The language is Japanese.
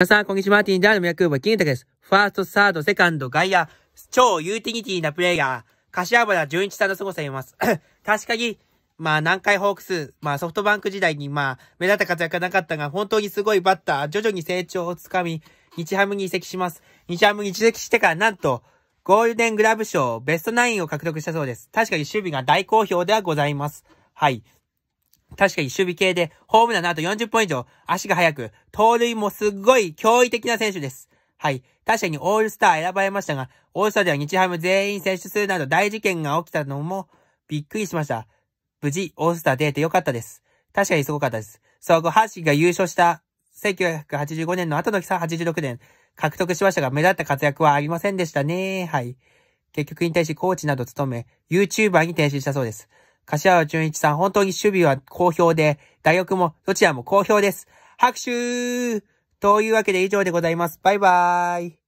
皆さん、こんにちは。ティンダーのミヤクーボ、金太です。ファースト、サード、セカンド、外野、超ユーティリティなプレイヤー、柏原純一さんの凄さ言います。確かに、まあ、南海ホークス、まあ、ソフトバンク時代に、まあ、目立った活躍がなかったが、本当にすごいバッター、徐々に成長をつかみ、日ハムに移籍します。日ハムに移籍してから、なんと、ゴールデングラブ賞、ベストナインを獲得したそうです。確かに守備が大好評ではございます。はい。確かに守備系で、ホームランの後40本以上、足が速く、盗塁もすっごい驚異的な選手です。はい。確かにオールスター選ばれましたが、オールスターでは日ハム全員選手するなど大事件が起きたのも、びっくりしました。無事、オールスター出てよかったです。確かにすごかったです。総合阪神が優勝した1985年の後の86年、獲得しましたが、目立った活躍はありませんでしたね。はい。結局に対しコーチなど務め、YouTuber に転身したそうです。柏原淳一さん、本当に守備は好評で、打力もどちらも好評です。拍手というわけで以上でございます。バイバーイ。